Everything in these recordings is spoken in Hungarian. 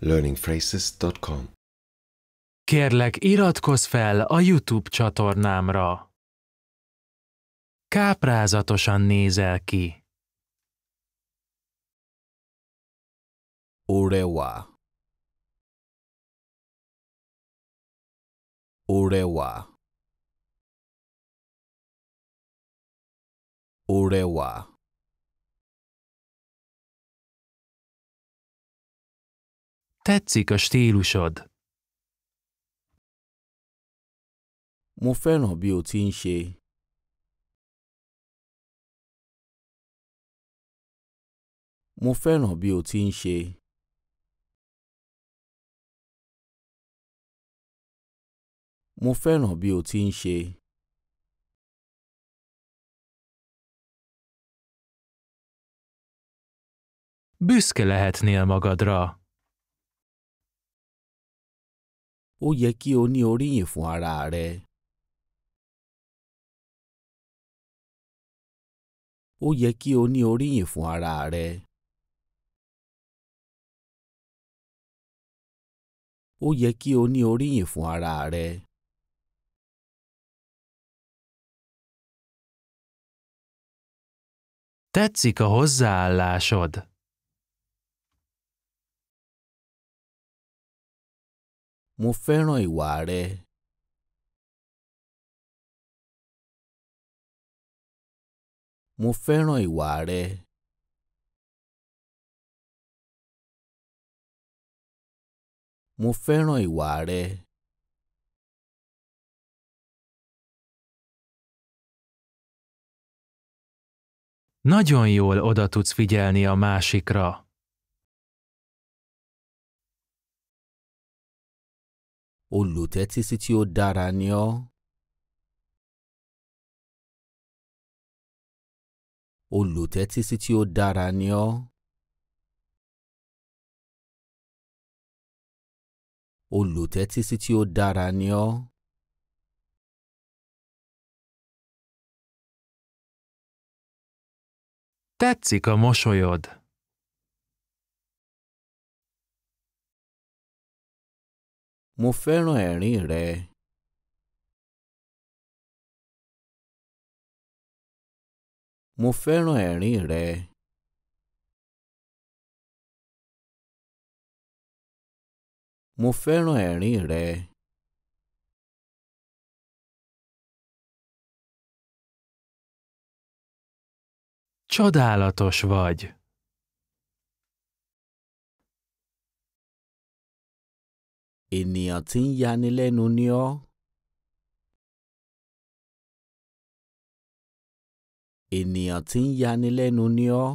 learningphrases.com Kérlek, iratkozz fel a YouTube csatornámra. Káprázatosan nézel ki. Urewa. Urewa. Urewa. Tetszik a stílusod. Mo fẹ́ràn bí o ti ń ṣe. Mo fẹ́ràn bí o ti ń ṣe. Mo fẹ́ràn bí o ti ń ṣe. Büszke lehetnél magadra. ó yẹ kí o ní oríyìn fún ara rẹ. ó yẹ kí o ní oríyìn fún ara rẹ. ó yẹ kí o ní oríyìn fún ara rẹ. Tetszik a hozzáállásod. Mo fẹ́ràn ìwà rẹ. Mo fẹ́ràn ìwà rẹ. Mo fẹ́ràn ìwà rẹ. Nagyon jól oda tudsz figyelni a másikra. olùtẹ́tísí tí ó dára ni ọ́. olùtẹ́tísí tí ó dára ni ọ́. olùtẹ́tísí tí ó dára ni ọ́. Tetszik a mosolyod. mo fẹ́ràn ẹ̀rín rẹ. mo fẹ́ràn ẹ̀rín rẹ. mo fẹ́ràn ẹ̀rín rẹ. Csodálatos vagy! ènìyàn tí ń yanilẹ́nu ni ọ́. ènìyàn tí ń yanilẹ́nu ni ọ́.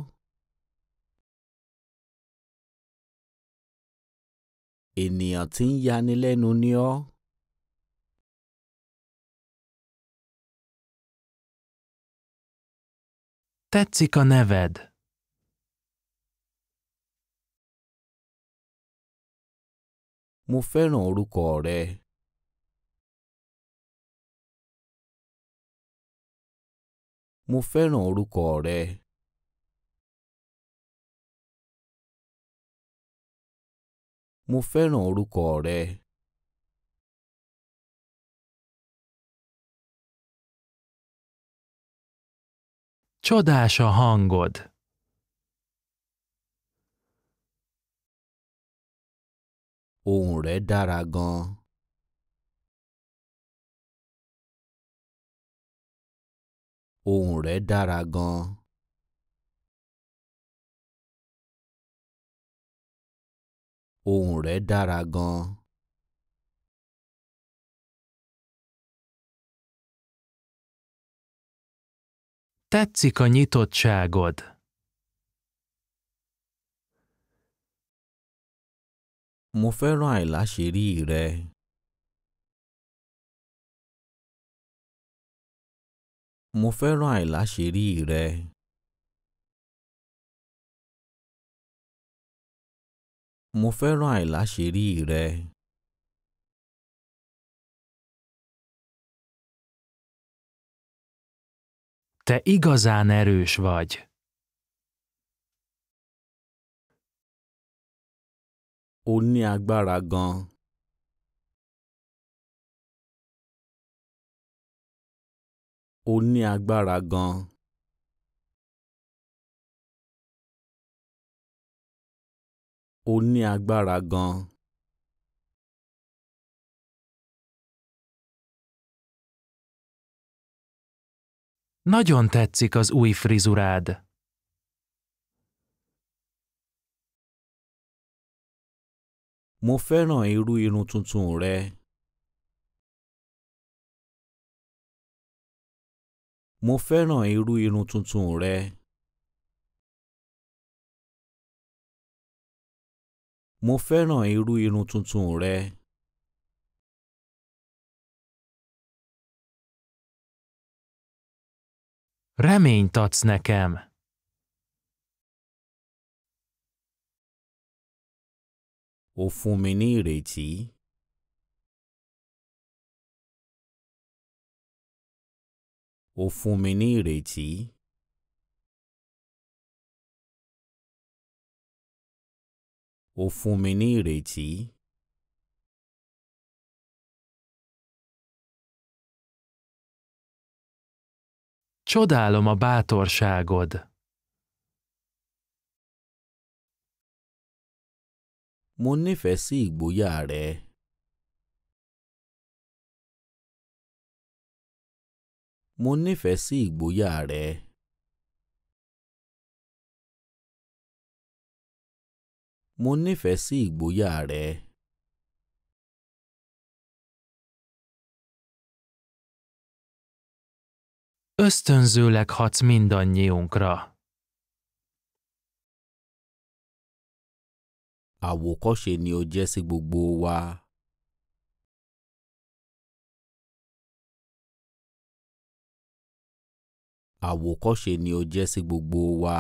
ènìyàn tí ń yanilẹ́nu ni ọ́. Tetszik a neved. Mo fẹ́ràn orúkọ rẹ. Mo fẹ́ràn orúkọ rẹ. Mo fẹ́ràn orúkọ rẹ. Csodás a hangod! Ohùn rẹ̀ dára gan-an. Ohùn rẹ̀ dára gan-an. Ohùn rẹ̀ dára gan-an. Tetszik a nyitottságod. Mo fẹ́ràn àìláṣẹ́rí rẹ. Mo fẹ́ràn àìláṣẹ́rí rẹ. Mo fẹ́ràn àìláṣẹ́rí rẹ. Te igazán erős vagy. ó ní agbára gan ó ní agbára gan ó ní agbára gan Nagyon tetszik az új frizurád. Mo fẹ́ràn irú irun tuntun rẹ. Mo fẹ́ràn irú irun tuntun rẹ. Mo fẹ́ràn irú irun tuntun rẹ. Reményt adsz nekem. O fún mi ní ìrètí. ó fún mi ní ìrètí. ó fún mi ní ìrètí. Csodálom a bátorságod! Mo nífẹ̀ẹ́ sí ìgboyà rẹ. Mo nífẹ̀ẹ́ sí ìgboyà rẹ. Mo nífẹ̀ẹ́ sí ìgboyà rẹ. Ösztönzőleg hatsz mindannyiunkra. àwòkọ́ṣe ni o jẹ́ sí gbogbo wa. àwòkọ́ṣe ni o jẹ́ sí gbogbo wa.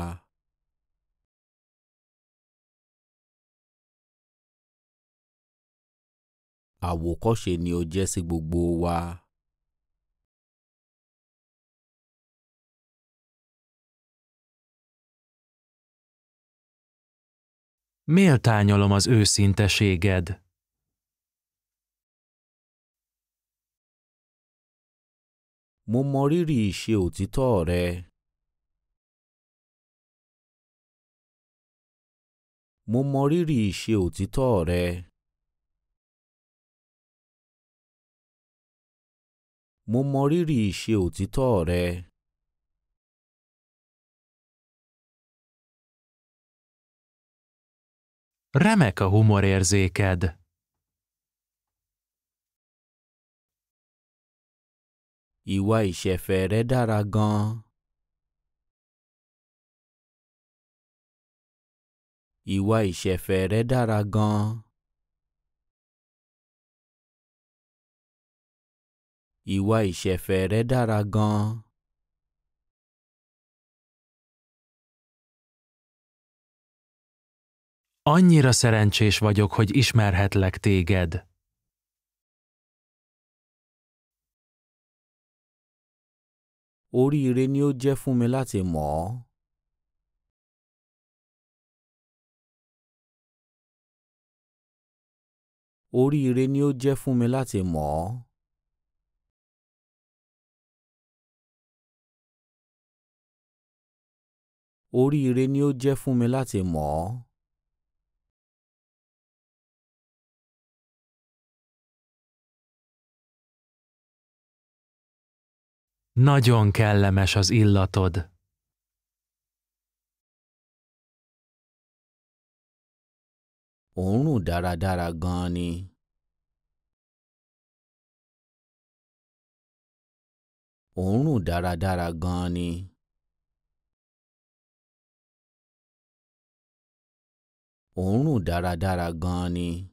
àwòkọ́ṣe ni o jẹ́ sí gbogbo wa. Méltányolom az őszinteséged. Mo mọ rírì ìṣe òtítọ́ rẹ. Mo mọ rírì ìṣe òtítọ́ rẹ. Remek a humorérzéked. Iwa isefere daragan. Iwa isefere daragan. Iwa isefere daragan. Iwa daragan. Annyira szerencsés vagyok, hogy ismerhetlek téged. Ori Renio Jeffumelati jẹ́ Ori Renio Jeffumelati mọ̀ Ori Renio Jeffumelati ó Nagyon kellemes az illatod. Onu dara dara gani. Onu dara dara gani. Onu dara dara gani.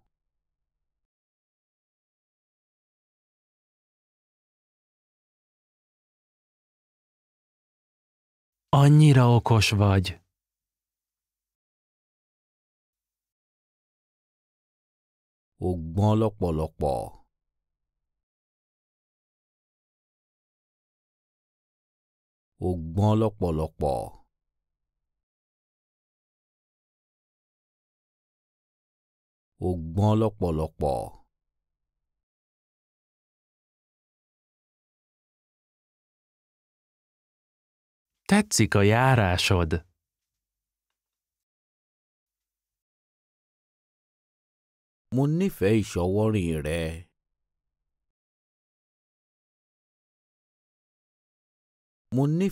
Annyira okos vagy. Ugmalakmalakba. Ugmalakmalakba. Ugmalakmalakba. Ugmalakmalakba. Tetszik a járásod. Munni nífẹ̀ẹ́ ìṣọwọ́rìn Munni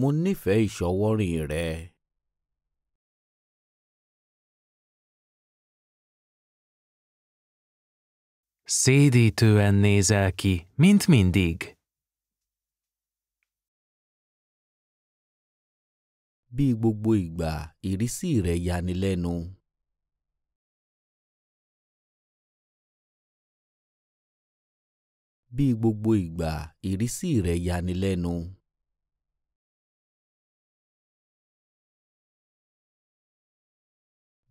Mo nífẹ̀ẹ́ Munni rẹ. Mo Szédítően nézel ki, mint mindig. Bí gbogbo ìgbà ìrísí rẹ̀ yanilẹ́nu. Bí gbogbo ìgbà ìrísí rẹ̀ yanilẹ́nu.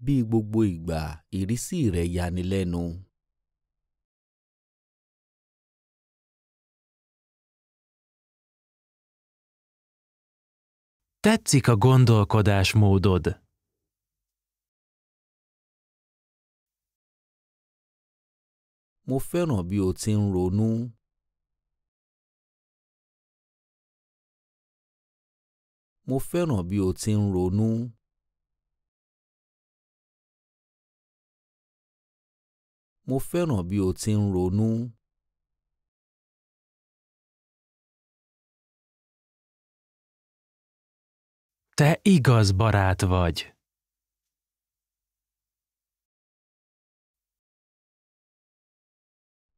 Bí gbogbo ìgbà ìrísí rẹ̀ yanilẹ́nu. Tetszik a gondolkodásmódod. Mo fẹ́ràn bí o ti ń ronú. Mo fẹ́ràn bí o ti ń ronú. Mo fẹ́ràn bí o ti ń ronú. Te igaz barát vagy.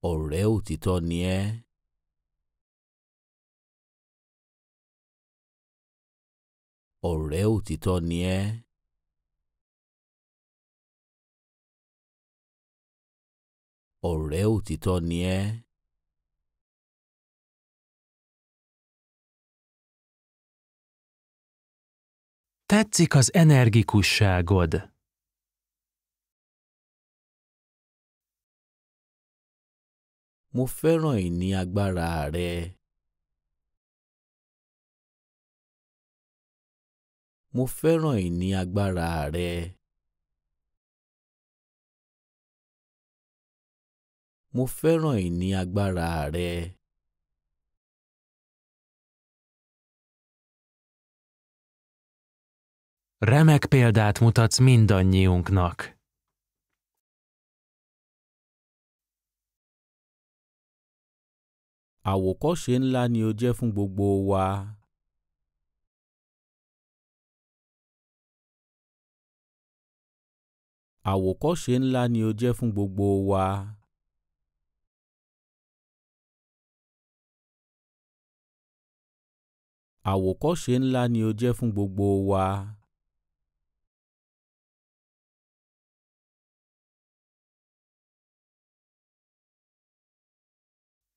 Ọ̀rẹ́ òtítọ́ ni ẹ́. Ọ̀rẹ́ òtítọ́ ni ẹ́. Ọ̀rẹ́ Tetszik az energikusságod. Mo fẹ́ràn ìní agbára rẹ. Mo fẹ́ràn ìní agbára rẹ. Mo fẹ́ràn ìní agbára rẹ. Remek példát mutatsz mindannyiunknak. Àwòkọ́ṣe ńlá ni o jẹ́ fún gbogbo wa. Àwòkọ́ṣe ńlá ni o jẹ́ fún gbogbo wa. Àwòkọ́ṣe ńlá ni o jẹ́ fún gbogbo wa.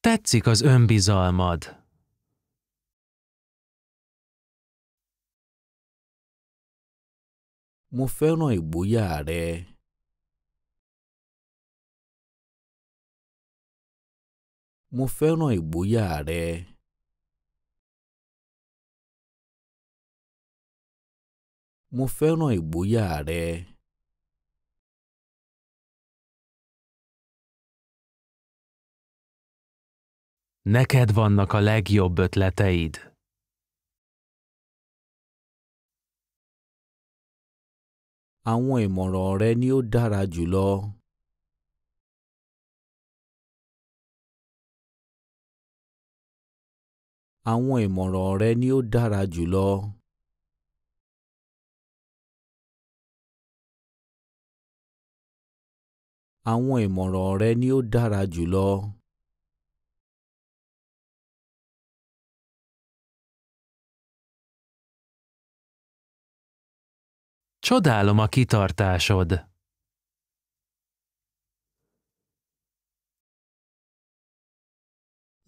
Tetszik az önbizalmad. Mo fẹ́ràn ìgboyà rẹ. Mo fẹ́ràn ìgboyà rẹ. Mo fẹ́ràn rẹ. Neked vannak a legjobb ötleteid. Àwọn ìmọ̀ràn rẹ ni ó dára jùlọ. Àwọn ìmọ̀ràn rẹ ni ó dára jùlọ. Àwọn ìmọ̀ràn rẹ ni ó dára jùlọ. Csodálom a kitartásod.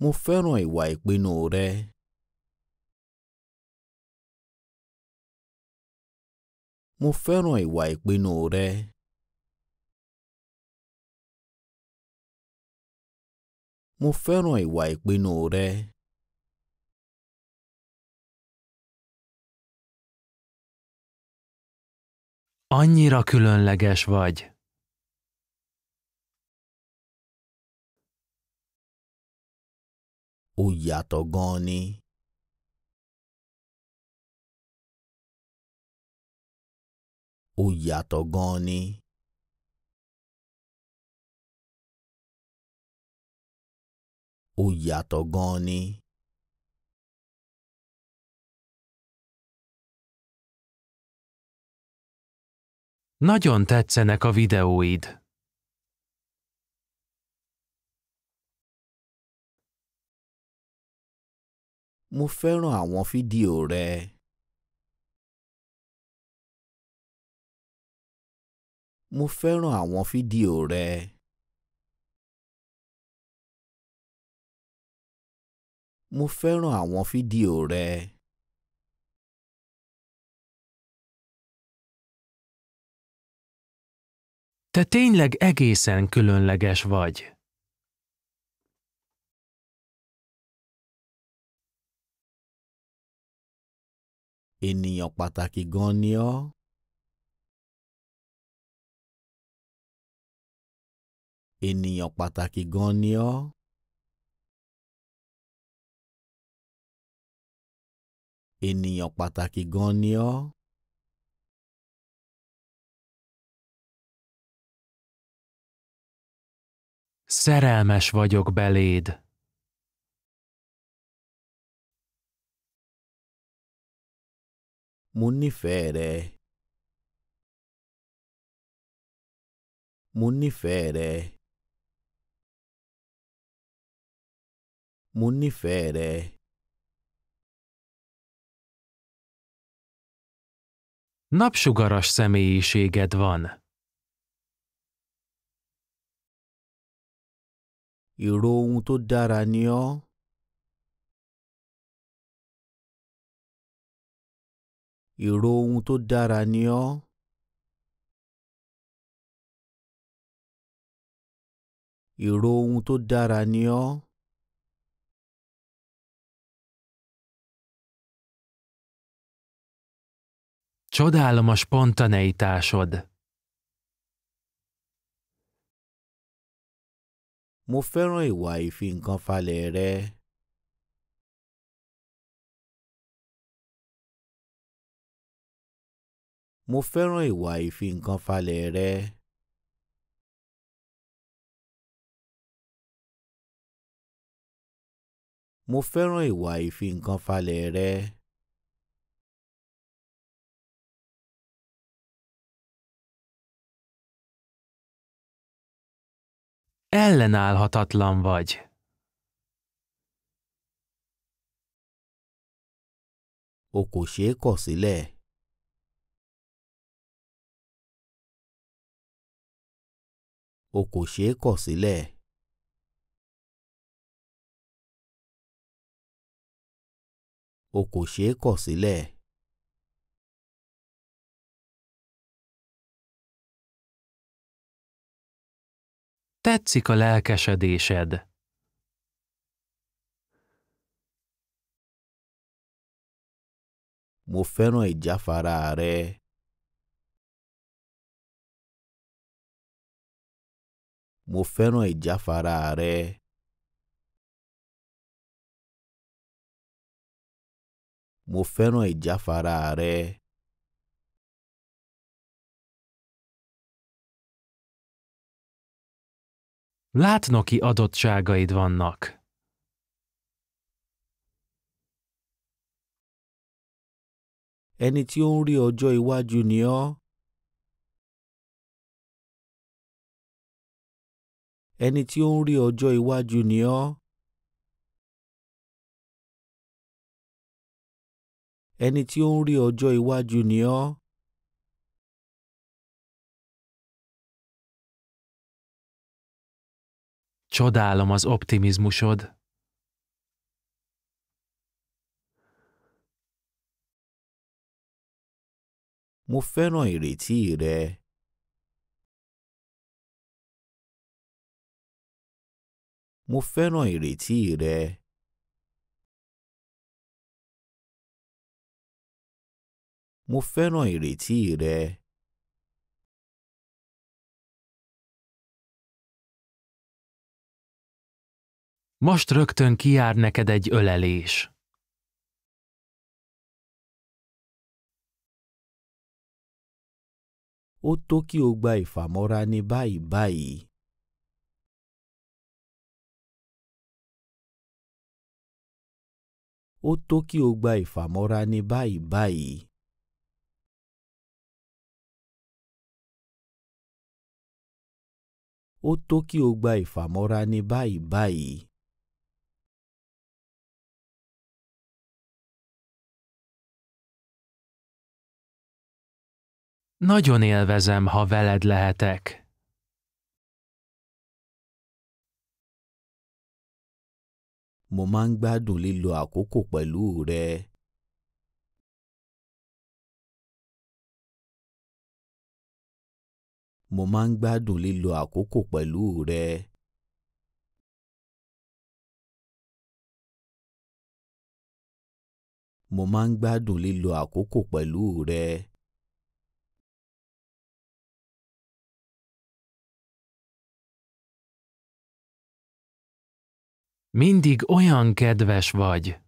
Mo fẹ́ràn ìwà ìpinnu rẹ. Mo fẹ́ràn ìwà ìpinnu rẹ. Mo fẹ́ràn ìwà ìpinnu rẹ. Annyira különleges vagy. Tudjátok gondolni. Tudjátok Nagyon tetszenek a videóid. Mo fẹ́ràn àwọn fídíò rẹ. Mo fẹ́ràn àwọn fídíò rẹ. Mo fẹ́ràn àwọn fídíò rẹ. Te tényleg egészen különleges vagy. Ènìyàn Pataki gan ni Pataki Ènìyàn pàtàkì Pataki ni Szerelmes vagyok beléd. Munifere. Munifere. Munifere. Napsugaras személyiséged van. Èrò ohun tó dára ni ọ́. Èrò ohun tó dára ni ọ́. Èrò ohun tó dára ni ọ́. Csodálom a spontaneitásod. Mo fẹ́ràn ìwà ìfi-nǹkan-falẹ̀ rẹ. Mo fẹ́ràn ìwà ìfi-nǹkan-falẹ̀ rẹ. Mo fẹ́ràn ìwà ìfi-nǹkan-falẹ̀ rẹ. ellenállhatatlan vagy. Okosé koszi le. Okosé koszi le. Okosé koszi le. Tetszik a lelkesedésed. Mo fẹ́ràn e ìjáfara rẹ. Mo fẹ́ràn e ìjáfara rẹ. Mo fẹ́ràn e ìjáfara rẹ. Látnoki adottságaid vannak. Ẹni tí ó ń rí ọjọ́ iwájú ni ọ́. Ẹni tí ó ń rí ọjọ́ iwájú ni ọ́. Ẹni tí ó ń rí ọjọ́ iwájú ni ọ́. Csodálom az optimizmusod. Mo fẹ́ràn ìrètí rẹ. Mo fẹ́ràn ìrètí rẹ. Mo fẹ́ràn ìrètí rẹ. Most rögtön kiár neked egy ölelés. Ó tó kí o gba ìfàmọ́ra ní báyìí bai bai. tó kí o gba bai. ní báyìí báyìí. Ó tó kí Nagyon élvezem, ha veled lehetek. Mo máa ń gbádùn lílo àkókò pẹ̀lú rẹ. Mo máa ń gbádùn lílo àkókò pẹ̀lú rẹ. Mo máa ń gbádùn lílo àkókò pẹ̀lú rẹ. Mindig olyan kedves vagy.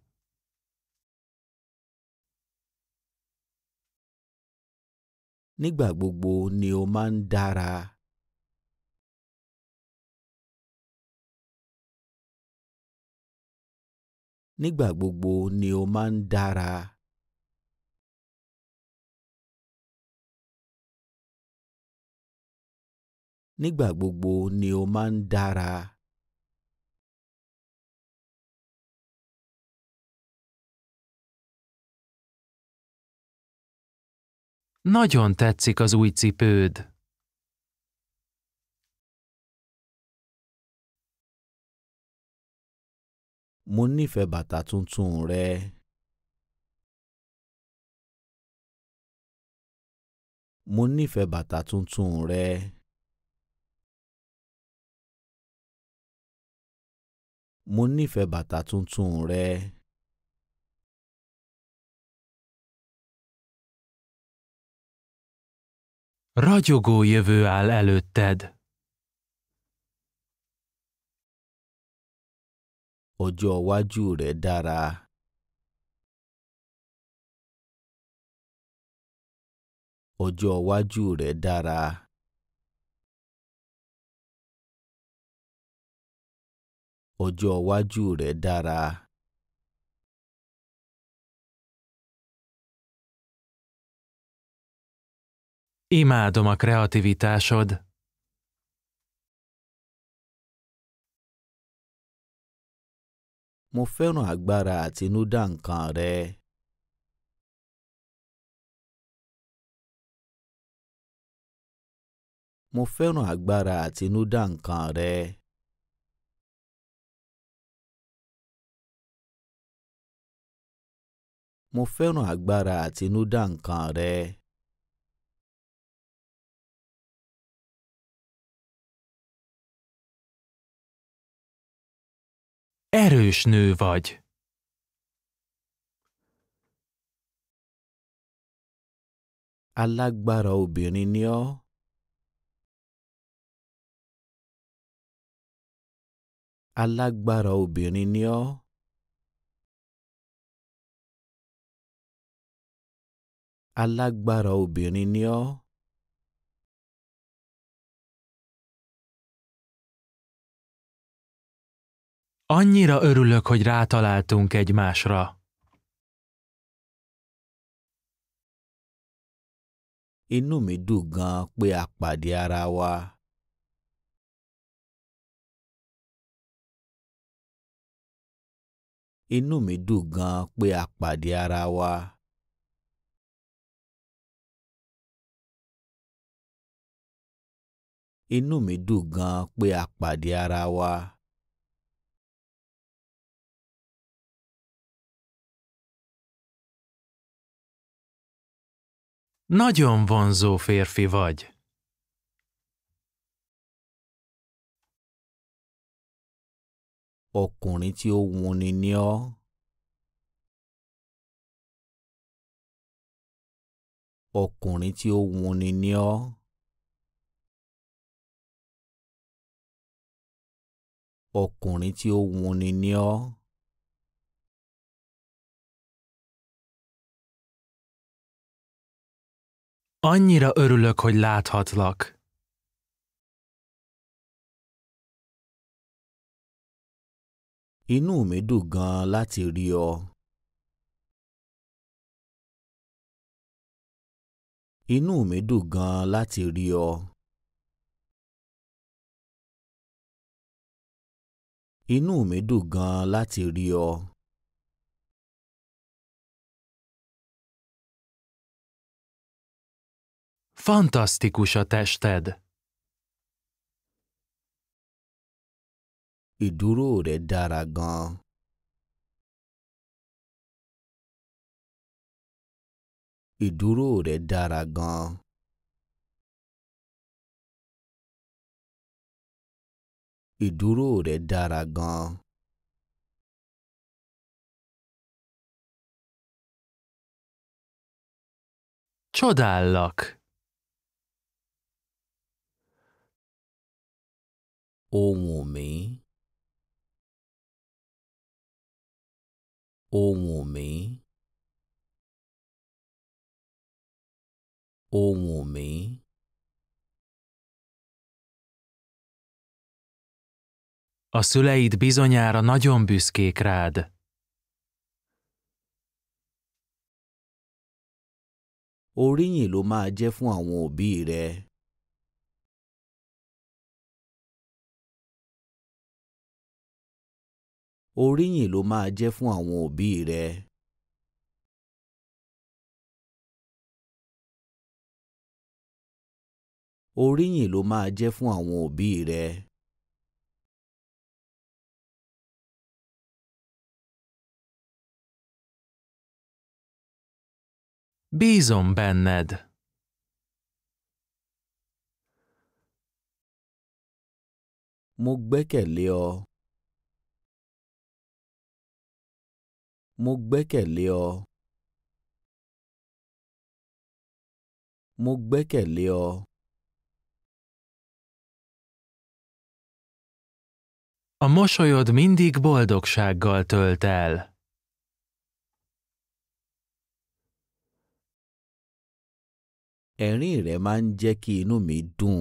Nígbà gbogbo ni o máa ń ni o máa ń ni o máa Nagyon tetszik az új cipőd. Mo nífẹ̀ẹ́ bàtà tuntun rẹ. Munni nífẹ̀ẹ́ bàtà tuntun tuntun Ragyogó jövő áll előtted. elu ted. rẹ dára. rẹ dára. Imádom a kreativitásod. Mo fẹ́ràn agbára àtinúdá nǹkan rẹ. Mo fẹ́ràn agbára àtinúdá nǹkan rẹ. Mo fẹ́ràn agbára àtinúdá nǹkan rẹ. Erős nő vagy. Alágbára obìnrin ni ọ́. Alágbára obìnrin ni ọ́. Alágbára obìnrin ni ọ́. Annyira örülök, hogy rátaláltunk egymásra. Inú mi dùn gan pé a pàdé ara wa. Inú mi dùn gan pé a ara wa. Inú mi dùn gan pé a ara wa. Nagyon vonzó férfi vagy. Ọkùnrin uninja. ó uninja. ni uninja. Annyira örülök, hogy láthatlak. Inú mi dùn láti rió. Inú mi dùn láti rió. Inú mi dùn láti rió. Fantasztikus a tested! Ìdúró de dára gan de Ìdúró rẹ̀ de gan Csodállak! ohun mi ohun mi ohun mi A szüleid bizonyára nagyon büszkék rád. Oríyìn ló máa jẹ́ fún àwọn òbí rẹ. oríyìn ló máa jẹ́ fún àwọn òbí rẹ. oríyìn ló máa jẹ́ fún àwọn òbí rẹ. Bízom benned. Mo gbẹ́kẹ̀lé ọ. mo gbẹ́kẹ̀lé ọ. mo gbẹ́kẹ̀lé ọ. A mosolyod mindig boldogsággal tölt el. Ẹ̀rín rẹ̀ máa ń jẹ́ kí inú mi dùn.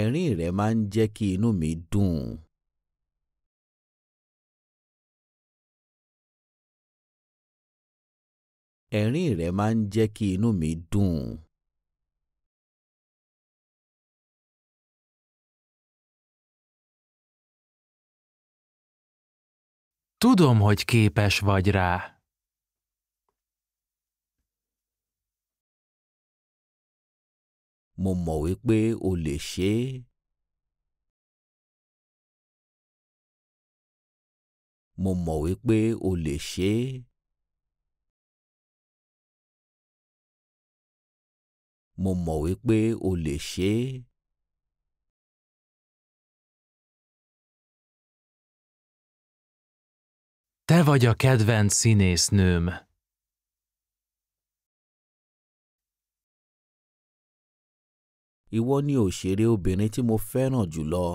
ẹ̀rín rẹ̀ máa ń jẹ́ kí inú mi dùn. ẹ̀rín rẹ̀ máa ń jẹ́ kí inú mi dùn. Tudom, hogy képes vagy rá. mo mọ̀ wípé o lè ṣe é. mo mọ̀ wípé o lè ṣe é. mo mọ̀ wípé o lè ṣe é. Te vagy a kedvenc színésznőm. Ìwọ ni òṣèré obìnrin tí mo fẹ́ràn jùlọ.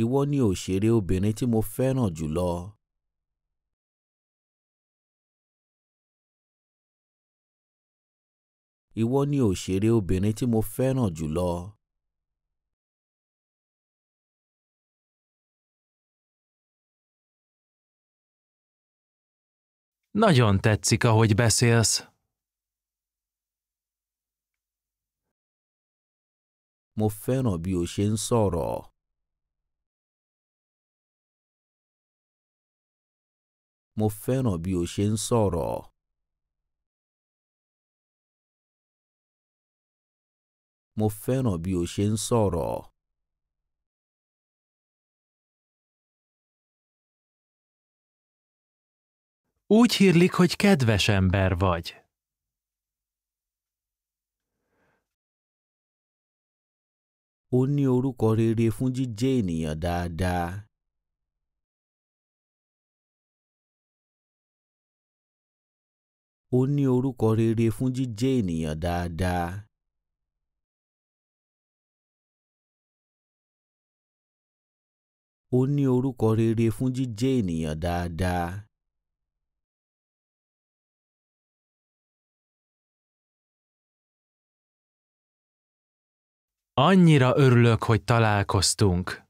Ìwọ ni òṣèré obìnrin tí mo fẹ́ràn jùlọ. Ìwọ ni òṣèré obìnrin tí mo fẹ́ràn jùlọ. Nagyon tetszik, ahogy beszélsz. Mo fẹ́ràn bí o ṣe ń sọ̀rọ̀. Mo fẹ́ràn bí o ṣe ń sọ̀rọ̀. Mo fẹ́ràn bí o ṣe ń sọ̀rọ̀. Úgy hírlik, hogy kedves ember vagy. Ó ní orúkọ rere fún jíjẹ́ ènìyàn dáadáa. Ó ní orúkọ rere fún jíjẹ́ ènìyàn dáadáa. Ó ní orúkọ rere fún jíjẹ́ ènìyàn dáadáa. Annyira örülök, hogy találkoztunk.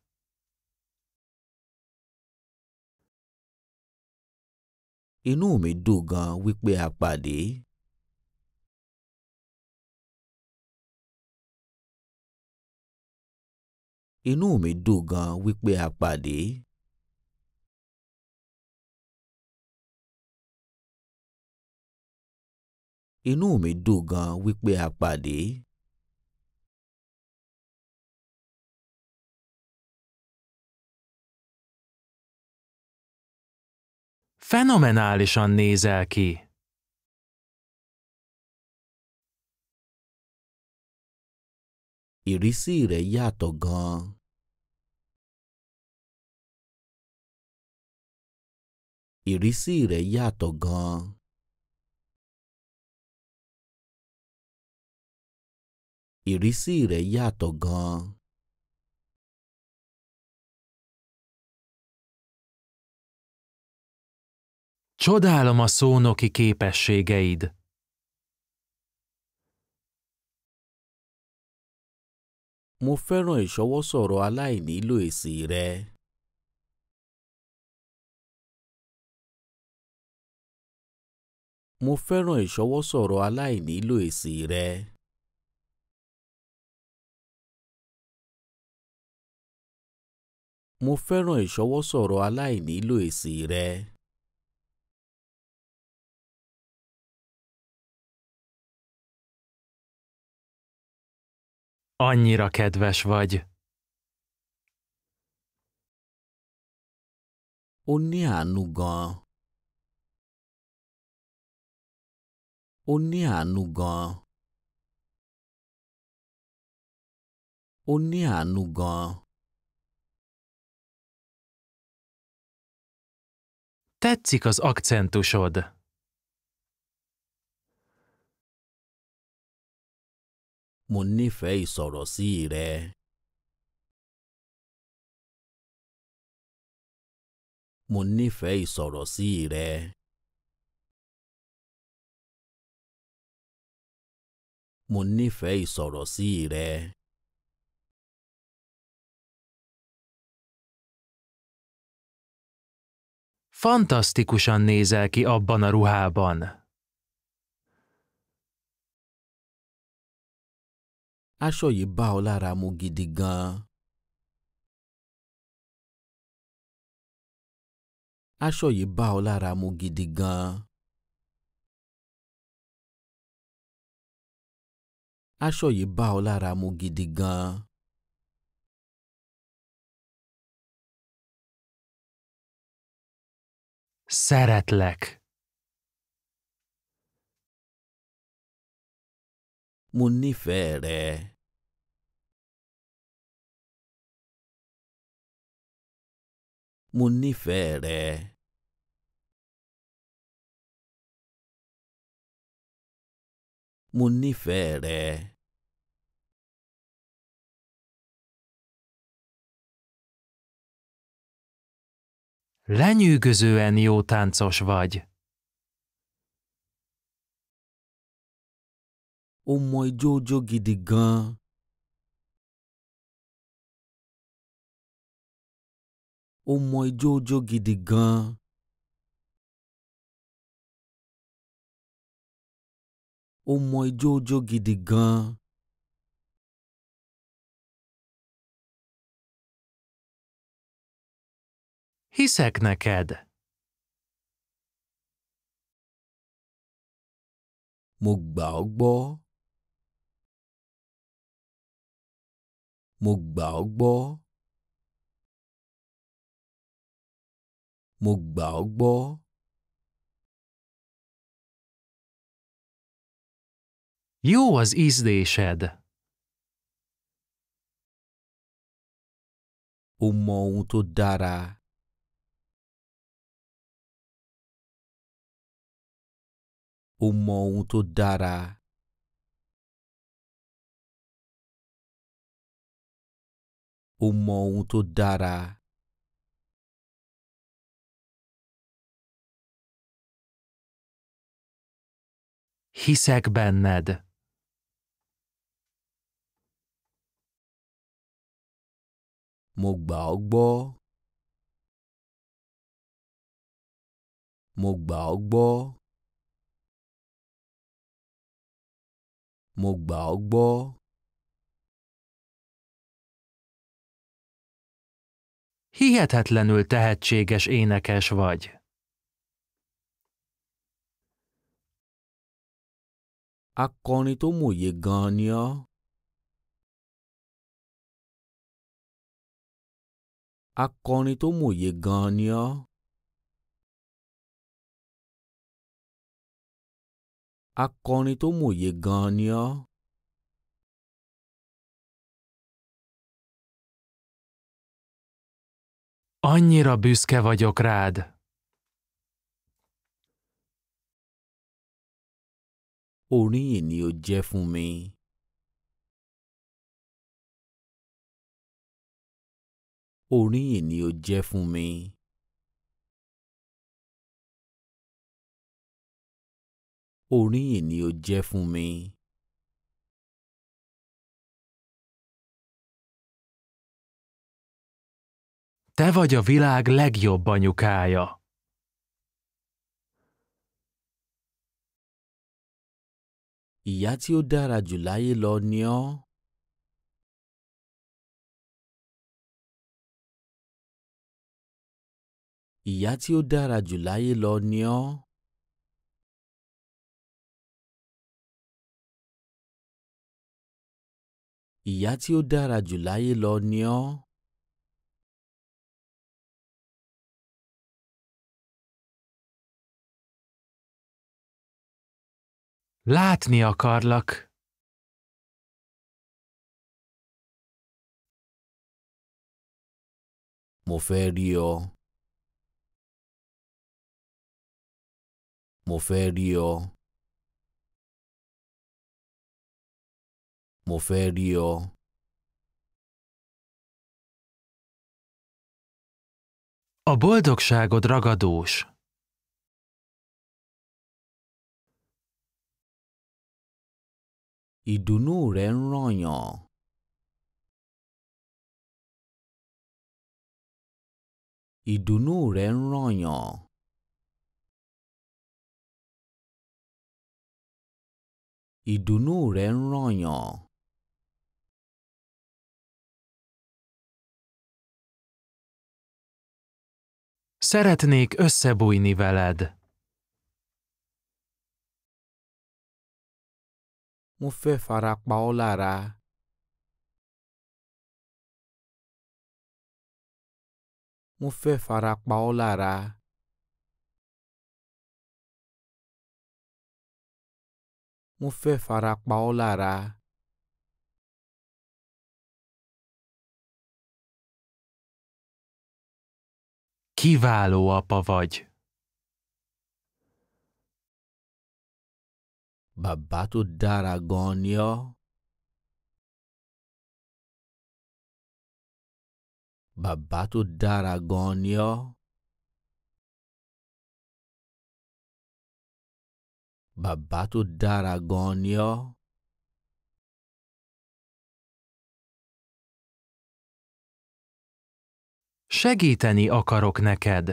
Inú mi dùn gan wípé a Inú mi dùn wípé a Inú mi dùn wípé a Fenomenálisan nézel ki! Iriszire játoga. Iriszire játoga. Iriszire játoga. Csodálom a szónoki képességeid. Mo fẹ́ràn ìṣọwọ́sọ̀rọ̀ aláìnílò èsì rẹ. Mo fẹ́ràn ìṣọwọ́sọ̀rọ̀ aláìnílò èsì rẹ. Mo fẹ́ràn ìṣọwọ́sọ̀rọ̀ aláìnílò èsì rẹ. Annyira kedves vagy. Ó ní àánú Tetszik az akcentusod. mo nífẹ̀ẹ́ ìsọ̀rọ̀ sí rẹ. mo nífẹ̀ẹ́ ìsọ̀rọ̀ sí rẹ. mo nífẹ̀ẹ́ ìsọ̀rọ̀ sí rẹ. Fantasztikusan nézel ki abban a ruhában. aṣọ yìí bá ọ lára mu gidi gan-an. aṣọ yìí bá ọ lára mu gidi gan-an. aṣọ yìí bá ọ lára mu gidi gan-an. Szeretlek. Mo nífẹ̀ẹ́ mo nífẹ̀ẹ́ rẹ. mo nífẹ̀ẹ́ rẹ. Lenyűgözően jó táncos vagy. Ó mọ ijó jó gidi gan-an. ó mọ ijó jó gidi gan-an. ó mọ ijó jó gidi gan Hiszek neked. Mo gbà ọ́ gbọ́. Mo gbà ọ́ gbọ́. mo gbà ọ́ gbọ́. Jó az ízlésed. Ó mọ ohun tó dára. Ó mọ ohun tó dára. Ó mọ ohun tó dára. hiszek benned. Mogba agba. Mogba agba. Mogba agba. Hihetetlenül tehetséges énekes vagy. Akọrin tó mòye gan-an ni ọ́. Akọrin tó mòye gan-an ni ọ́. Akọrin tó mòye gan-an ni ọ́. Annyira büszke vagyok rád! oríyìn ni o jẹ́ fún mi. oríyìn ni o jẹ́ fún mi. oríyìn ni o jẹ́ fún mi. Te vagy a világ legjobb anyukája. ìyá tí ó dára jù láyé lọ ni ọ́. ìyá tí ó dára jù láyé lọ ni ọ́. ìyá tí ó dára jù láyé lọ ni ọ́. Látni akarlak. Moferio. Moferio. Moferio. A boldogságod ragadós. ìdùnnú rẹ̀ ń ràyàn. ìdùnnú rẹ̀ ń ràyàn. ìdùnnú rẹ̀ ń ràyàn. Szeretnék összebújni veled. mo fẹ́ fara pa ọ́ lára. mo fẹ́ fara pa ọ́ lára. mo fẹ́ fara pa ọ́ lára. Kiváló apa vagy! bàbá tó dára gan ni bàbá tó dára gan ni bàbá tó dára gan ni Segíteni akarok neked.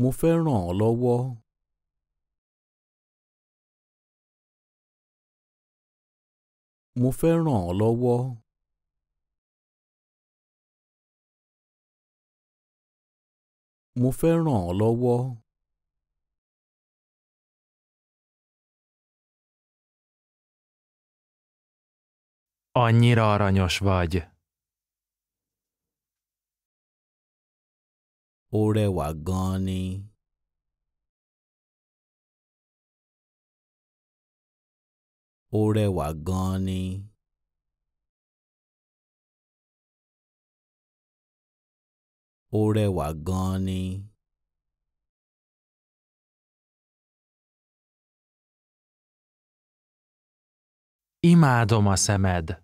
Mo fẹ́ ràn ọ́ lọ́wọ́. Mo fẹ́ ràn ọ́ lọ́wọ́. Mo fẹ́ ràn ọ́ lọ́wọ́. Annyira aranyos vagy. Ó rẹwà gan-an ni. Ó rẹwà gan ni. Ó rẹwà gan ni. Imádom a szemed.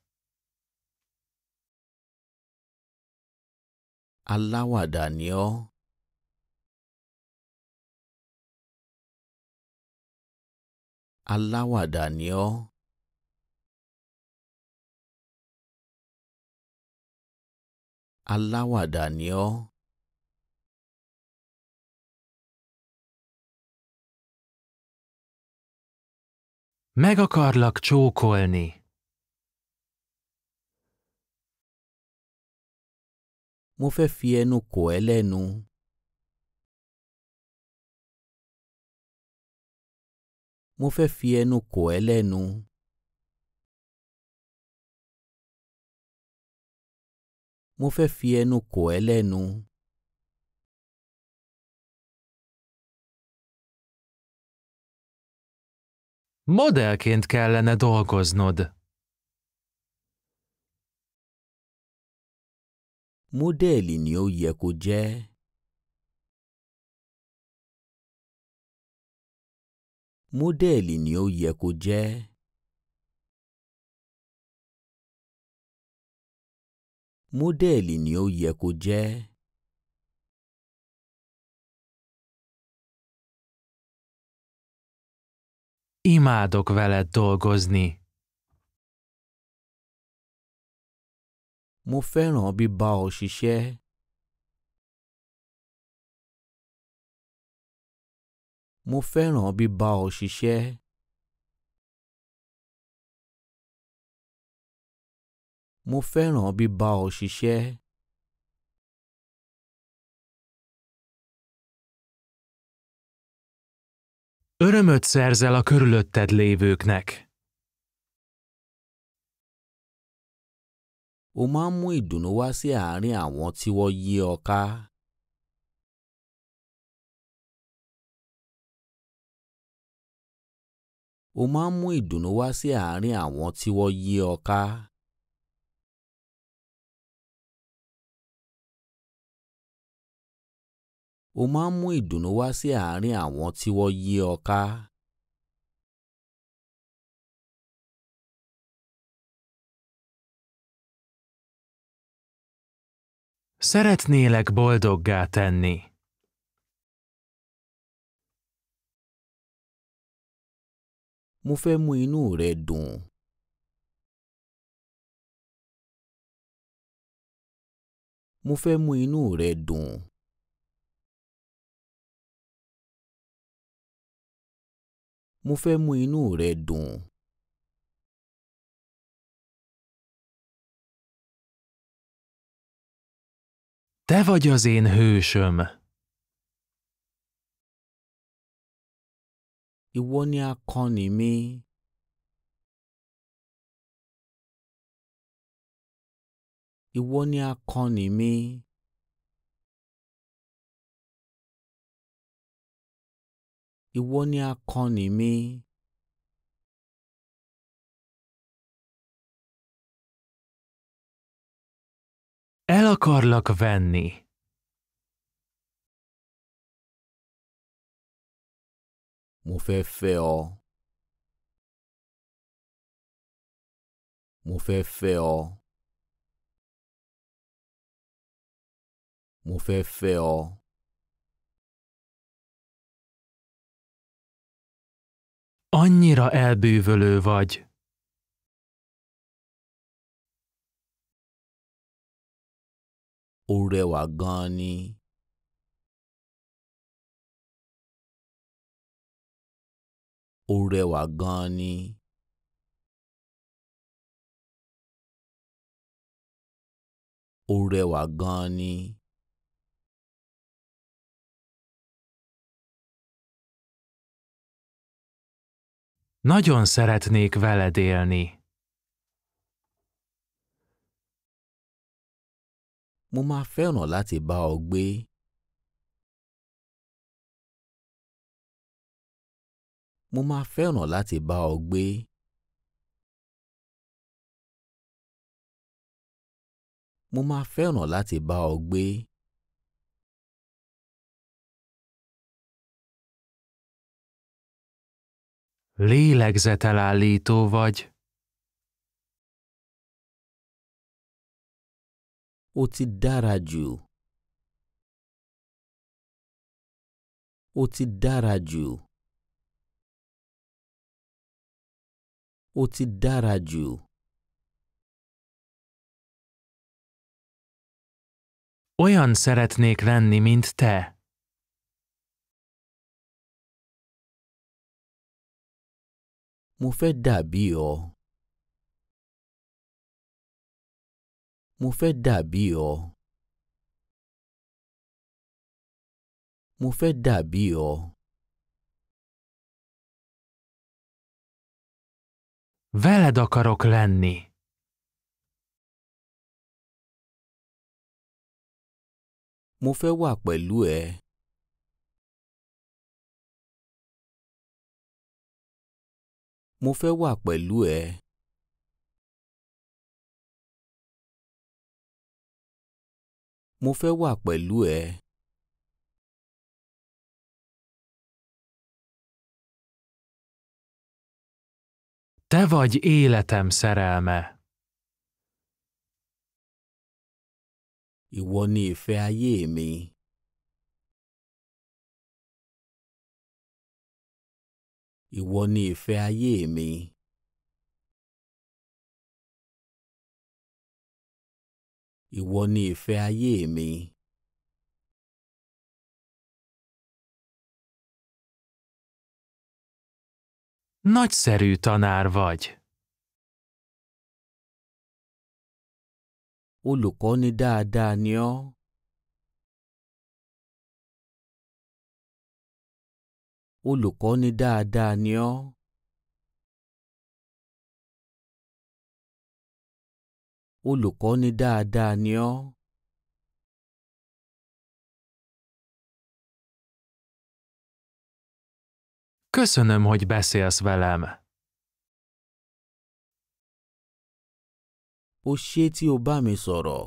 aláwàdà ni ọ. aláwàdà ni ọ. aláwàdà ni ọ. Meg akarlak csókolni. mo fẹ́ fi ẹnu kò ẹ́ lẹ́nu. mo fẹ́ fi ẹnu kò ẹ́ lẹ́nu. mo fẹ́ fi ẹnu kò ẹ́ lẹ́nu. Modellként kellene dolgoznod. Mọ́dẹ́ẹ̀lì ni ó yẹ kó jẹ́. Mọ́dẹ́ẹ̀lì ni ó yẹ kó jẹ́. Mọ́dẹ́ẹ̀lì ni ó yẹ kó jẹ́. Imádok veled dolgozni. Mo fẹ́ràn bíbá ọ ṣiṣẹ́. Mo fẹ́ràn bíbá ọ ṣiṣẹ́. Mo fẹ́ràn bíbá ọ ṣiṣẹ́. Örömöt szerzel a körülötted lévőknek. o máa ń mú ìdùnnú wá sí àárín àwọn tí wọ́n yí ọ ká. o máa ń mú ìdùnnú wá sí àárín àwọn tí wọ́n yí ọ ká. o máa ń mú ìdùnnú wá sí àárín àwọn tí wọ́n yí ọ ká. Szeretnélek boldoggá tenni. Mufemu inu redun. Mufemu inu redun. Mufemu inu redun. Te vagy az én hősöm. Iwonia ni akọni mi. Iwonia ni mi. mi. El akarlak venni. Mo fẹ́ fẹ́ Annyira elbűvölő vagy. ó rẹwà gan-an ni. ó rẹwà gan-an ni. ó rẹwà gan-an ni. Nagyon szeretnék veled élni. mo máa fẹ́ràn láti bá ọ gbé. mo máa fẹ́ràn láti bá ọ gbé. mo máa fẹ́ràn ó ti dára jù. ó ti dára jù. ó ti dára jù. Olyan szeretnék lenni, mint te. Mo bio. Mo fẹ́ dàbí ọ. Mo fẹ́ dàbí ọ. Veled akarok lenni. Mo fẹ́ wà pẹ̀lú ẹ. Mo fẹ́ wà pẹ̀lú ẹ. mo fẹ́ wà pẹ̀lú ẹ. Te vagy életem szerelme. Ìwọ ni ìfẹ́ ayé mi. Ìwọ ni ayé mi. ìwọ ni ìfẹ́ ayé mi. Nagyszerű tanár vagy. Olùkọ́ni dáadáa ni ọ́. Olùkọ́ni dáadáa ni ọ́. olùkọ́ni dáadáa ni ọ́. Köszönöm, hogy beszélsz velem. Ó ṣé tí o bá mi sọ̀rọ̀.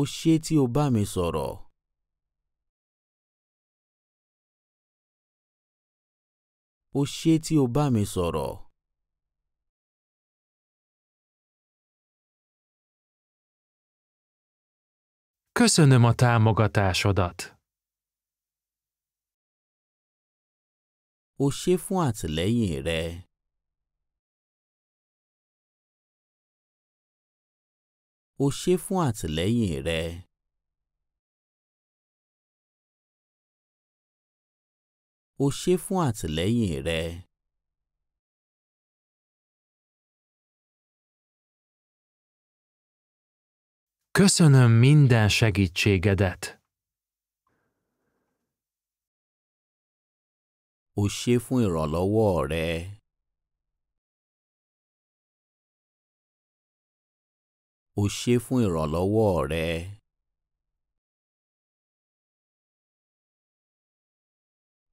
Ó ṣé tí o bá mi sọ̀rọ̀. o ṣé tí o bá mi sọ̀rọ̀. Köszönöm a támogatásodat. O ṣé fún àtìlẹ́yìn rẹ. O ṣé fún àtìlẹ́yìn rẹ. o ṣé fún àtìlẹ́yìn rẹ. Köszönöm minden segítségedet. O ṣé fún ìrànlọ́wọ́ rẹ. O ṣé fún ìrànlọ́wọ́ rẹ.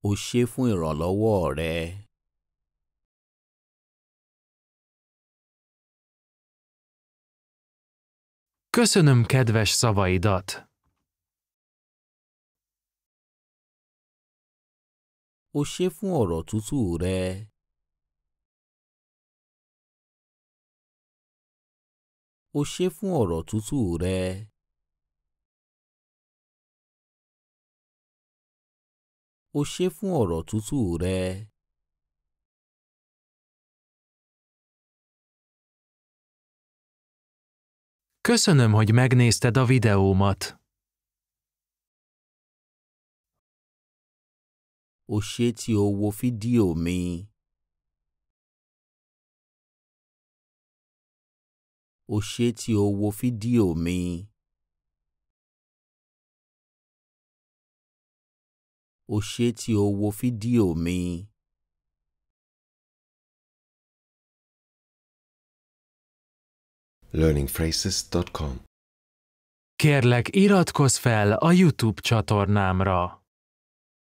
o ṣé fún ìrànlọ́wọ́ rẹ. Köszönöm kedves szavaidat! O ṣé fún ọ̀rọ̀ tútù rẹ. O ṣé fún ọ̀rọ̀ tútù rẹ. o ṣe fún ọ̀rọ̀ tútù rẹ. Köszönöm, hogy megnézted a videómat. O ṣe ti o wo fídíò mi. O ṣe ti o wo fídíò mi. o ṣé ti o wo fídíò mi. learningphrases.com Kérlek, iratkozz fel a YouTube csatornámra!